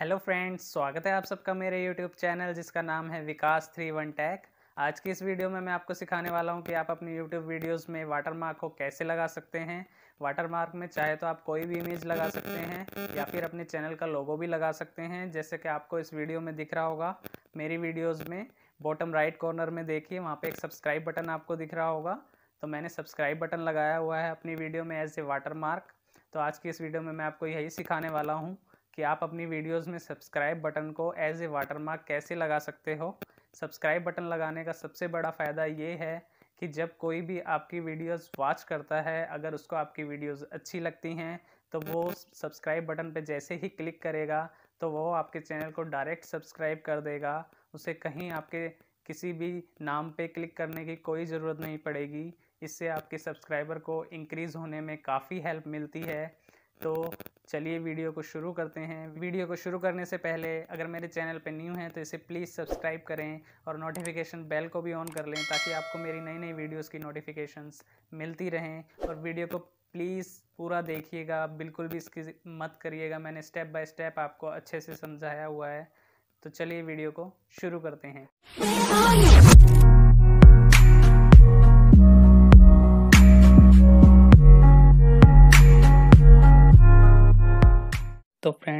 hello friends स्वागत है आप सबका मेरे यूट्यूब चैनल जिसका नाम है विकास थ्री वन टैक आज की इस वीडियो में मैं आपको सिखाने वाला हूं कि आप अपनी यूट्यूब वीडियोस में वाटरमार्क को कैसे लगा सकते हैं वाटरमार्क में चाहे तो आप कोई भी इमेज लगा सकते हैं या फिर अपने चैनल का लोगो भी लगा सकते हैं जैसे कि आपको इस वीडियो में दिख रहा होगा मेरी वीडियोज़ में बॉटम राइट कॉर्नर में देखिए वहाँ पर एक सब्सक्राइब बटन आपको दिख रहा होगा तो मैंने सब्सक्राइब बटन लगाया हुआ है अपनी वीडियो में एज ए वाटर मार्क तो आज की इस वीडियो में मैं आपको यही सिखाने वाला हूँ कि आप अपनी वीडियोस में सब्सक्राइब बटन को एज ए वाटरमार्क कैसे लगा सकते हो सब्सक्राइब बटन लगाने का सबसे बड़ा फ़ायदा ये है कि जब कोई भी आपकी वीडियोस वॉच करता है अगर उसको आपकी वीडियोस अच्छी लगती हैं तो वो सब्सक्राइब बटन पर जैसे ही क्लिक करेगा तो वो आपके चैनल को डायरेक्ट सब्सक्राइब कर देगा उसे कहीं आपके किसी भी नाम पे क्लिक करने की कोई ज़रूरत नहीं पड़ेगी इससे आपके सब्सक्राइबर को इंक्रीज़ होने में काफ़ी हेल्प मिलती है तो चलिए वीडियो को शुरू करते हैं वीडियो को शुरू करने से पहले अगर मेरे चैनल पर न्यू हैं तो इसे प्लीज़ सब्सक्राइब करें और नोटिफिकेशन बेल को भी ऑन कर लें ताकि आपको मेरी नई नई वीडियोज़ की नोटिफिकेशंस मिलती रहें और वीडियो को प्लीज़ पूरा देखिएगा बिल्कुल भी इसकी मत करिएगा मैंने स्टेप बाय स्टेप आपको अच्छे से समझाया हुआ है तो चलिए वीडियो को शुरू करते हैं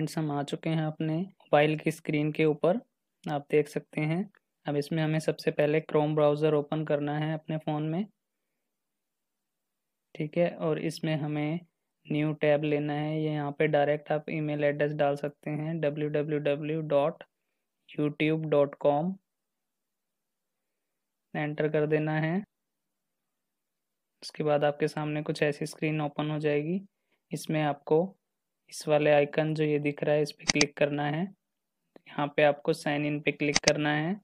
फ्रेंड्स हम आ चुके हैं अपने मोबाइल की स्क्रीन के ऊपर आप देख सकते हैं अब इसमें हमें सबसे पहले क्रोम ब्राउज़र ओपन करना है अपने फ़ोन में ठीक है और इसमें हमें न्यू टैब लेना है ये यहाँ पे डायरेक्ट आप ईमेल एड्रेस डाल सकते हैं W W W dot YouTube dot com enter कर देना है उसके बाद आपके सामने कुछ ऐसी स्क्रीन ओपन हो जाएगी इसमें आपको इस वाले आइकन जो ये दिख रहा है इस पर क्लिक करना है यहाँ पे आपको साइन इन पे क्लिक करना है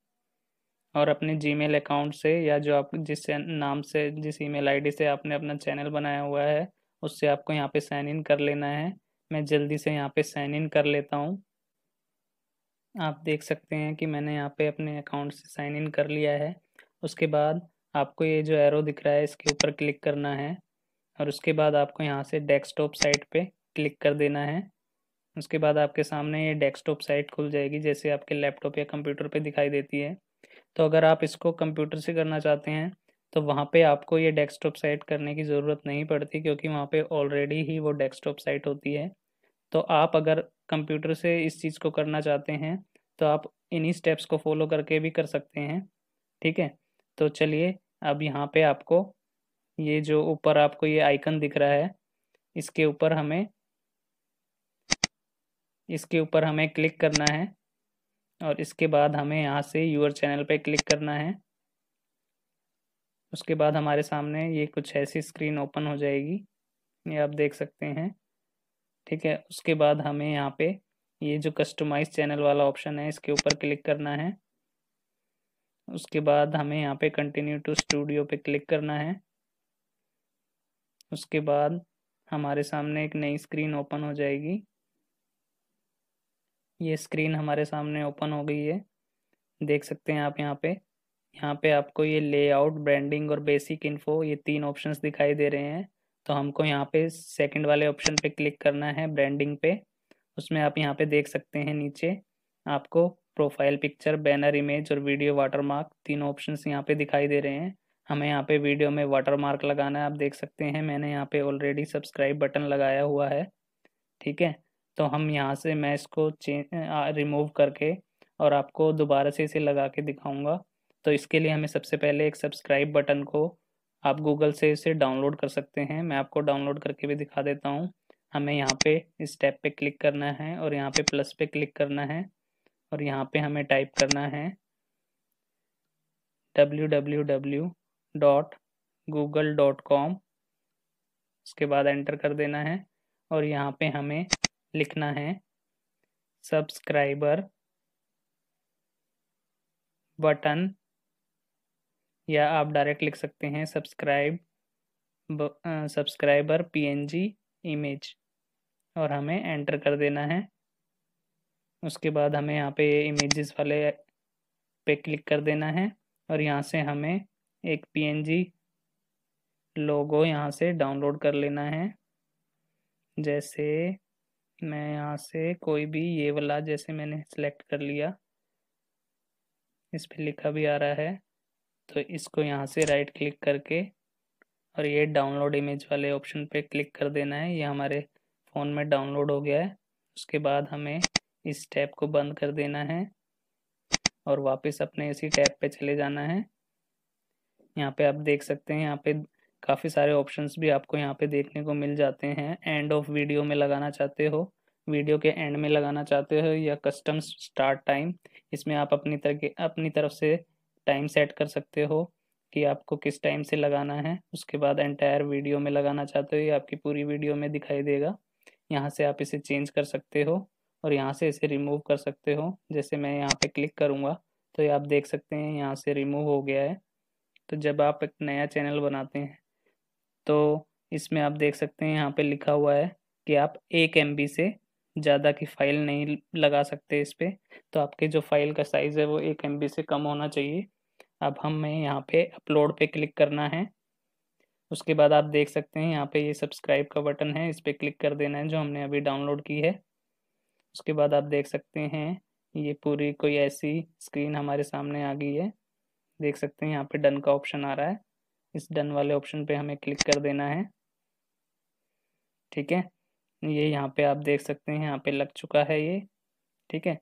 और अपने जीमेल अकाउंट से या जो आप जिस नाम से जिस ईमेल आईडी से आपने अपना चैनल बनाया हुआ है उससे आपको यहाँ पे साइन इन कर लेना है मैं जल्दी से यहाँ पे साइन इन कर लेता हूँ आप देख सकते हैं कि मैंने यहाँ पे अपने अकाउंट से साइन इन कर लिया है उसके बाद आपको ये जो एरो दिख रहा है इसके ऊपर क्लिक करना है और उसके बाद आपको यहाँ से डेस्कटॉप साइट पे क्लिक कर देना है उसके बाद आपके सामने ये डेस्कटॉप साइट खुल जाएगी जैसे आपके लैपटॉप या कंप्यूटर पे दिखाई देती है तो अगर आप इसको कंप्यूटर से करना चाहते हैं तो वहाँ पे आपको ये डेस्कटॉप साइट करने की ज़रूरत नहीं पड़ती क्योंकि वहाँ पे ऑलरेडी ही वो डेस्कटॉप साइट होती है तो आप अगर कंप्यूटर से इस चीज़ को करना चाहते हैं तो आप इन्हीं स्टेप्स को फॉलो करके भी कर सकते हैं ठीक है तो चलिए अब यहाँ पर आपको ये जो ऊपर आपको ये आइकन दिख रहा है इसके ऊपर हमें इसके ऊपर हमें क्लिक करना है और इसके बाद हमें यहाँ से यूअर चैनल पे क्लिक करना है उसके बाद हमारे सामने ये कुछ ऐसी स्क्रीन ओपन हो जाएगी ये आप देख सकते हैं ठीक है उसके बाद हमें यहाँ पे ये जो कस्टमाइज चैनल वाला ऑप्शन है इसके ऊपर क्लिक करना है उसके बाद हमें यहाँ पे कंटिन्यू टू स्टूडियो पे क्लिक करना है उसके बाद हमारे सामने एक नई स्क्रीन ओपन हो जाएगी ये स्क्रीन हमारे सामने ओपन हो गई है देख सकते हैं आप यहाँ पे यहाँ पे आपको ये लेआउट ब्रांडिंग और बेसिक इन्फो ये तीन ऑप्शंस दिखाई दे रहे हैं तो हमको यहाँ पे सेकंड वाले ऑप्शन पे क्लिक करना है ब्रांडिंग पे उसमें आप यहाँ पे देख सकते हैं नीचे आपको प्रोफाइल पिक्चर बैनर इमेज और वीडियो वाटरमार्क तीन ऑप्शन यहाँ पे दिखाई दे रहे हैं हमें यहाँ पे वीडियो में वाटरमार्क लगाना है आप देख सकते हैं मैंने यहाँ पे ऑलरेडी सब्सक्राइब बटन लगाया हुआ है ठीक है तो हम यहाँ से मैं इसको रिमूव करके और आपको दोबारा से इसे लगा के दिखाऊंगा तो इसके लिए हमें सबसे पहले एक सब्सक्राइब बटन को आप गूगल से इसे डाउनलोड कर सकते हैं मैं आपको डाउनलोड करके भी दिखा देता हूँ हमें यहाँ पे इस टैब पे क्लिक करना है और यहाँ पे प्लस पे क्लिक करना है और यहाँ पे हमें टाइप करना है W W W dot Google dot com उसके बाद एंटर कर देना है और यहाँ पे हमें लिखना है सब्सक्राइबर बटन या आप डायरेक्ट लिख सकते हैं सब्सक्राइब सब्सक्राइबर पीएनजी इमेज और हमें एंटर कर देना है उसके बाद हमें यहाँ पे इमेजेस वाले पे क्लिक कर देना है और यहाँ से हमें एक पीएनजी लोगो यहाँ से डाउनलोड कर लेना है जैसे मैं यहाँ से कोई भी ये वाला जैसे मैंने सेलेक्ट कर लिया इस पर लिखा भी आ रहा है तो इसको यहाँ से राइट क्लिक करके और ये डाउनलोड इमेज वाले ऑप्शन पे क्लिक कर देना है ये हमारे फ़ोन में डाउनलोड हो गया है उसके बाद हमें इस टैब को बंद कर देना है और वापस अपने इसी टैब पे चले जाना है यहाँ पे आप देख सकते हैं यहाँ पे काफ़ी सारे ऑप्शंस भी आपको यहाँ पे देखने को मिल जाते हैं एंड ऑफ वीडियो में लगाना चाहते हो वीडियो के एंड में लगाना चाहते हो या कस्टम स्टार्ट टाइम इसमें आप अपनी तरह अपनी तरफ से टाइम सेट कर सकते हो कि आपको किस टाइम से लगाना है उसके बाद एंटायर वीडियो में लगाना चाहते हो या आपकी पूरी वीडियो में दिखाई देगा यहाँ से आप इसे चेंज कर सकते हो और यहाँ से इसे रिमूव कर सकते हो जैसे मैं यहाँ पर क्लिक करूँगा तो ये आप देख सकते हैं यहाँ से रिमूव हो गया है तो जब आप एक नया चैनल बनाते हैं तो इसमें आप देख सकते हैं यहाँ पे लिखा हुआ है कि आप एक एम से ज़्यादा की फ़ाइल नहीं लगा सकते इस पर तो आपके जो फाइल का साइज़ है वो एक एम से कम होना चाहिए अब हमें यहाँ पे अपलोड पे क्लिक करना है उसके बाद आप देख सकते हैं यहाँ पे ये यह सब्सक्राइब का बटन है इस पर क्लिक कर देना है जो हमने अभी डाउनलोड की है उसके बाद आप देख सकते हैं ये पूरी कोई ऐसी स्क्रीन हमारे सामने आ गई है देख सकते हैं यहाँ पे डन का ऑप्शन आ रहा है इस डन वाले ऑप्शन पे हमें क्लिक कर देना है ठीक है ये यहाँ पे आप देख सकते हैं यहाँ पे लग चुका है ये ठीक है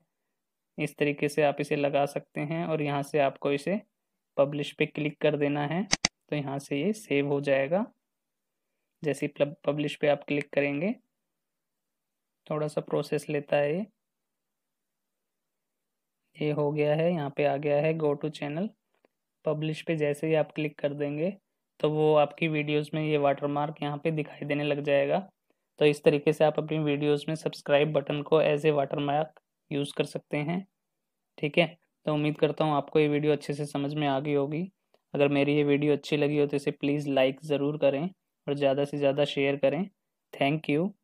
इस तरीके से आप इसे लगा सकते हैं और यहाँ से आपको इसे पब्लिश पे क्लिक कर देना है तो यहाँ से ये सेव हो जाएगा जैसे पब्लिश पे आप क्लिक करेंगे थोड़ा सा प्रोसेस लेता है ये ये हो गया है यहाँ पे आ गया है गो टू चैनल पब्लिश पे जैसे ही आप क्लिक कर देंगे तो वो आपकी वीडियोस में ये वाटरमार्क यहाँ पे दिखाई देने लग जाएगा तो इस तरीके से आप अपनी वीडियोस में सब्सक्राइब बटन को एज ए वाटरमार्क यूज़ कर सकते हैं ठीक है तो उम्मीद करता हूँ आपको ये वीडियो अच्छे से समझ में आ गई होगी अगर मेरी ये वीडियो अच्छी लगी हो तो इसे प्लीज़ लाइक ज़रूर करें और ज़्यादा से ज़्यादा शेयर करें थैंक यू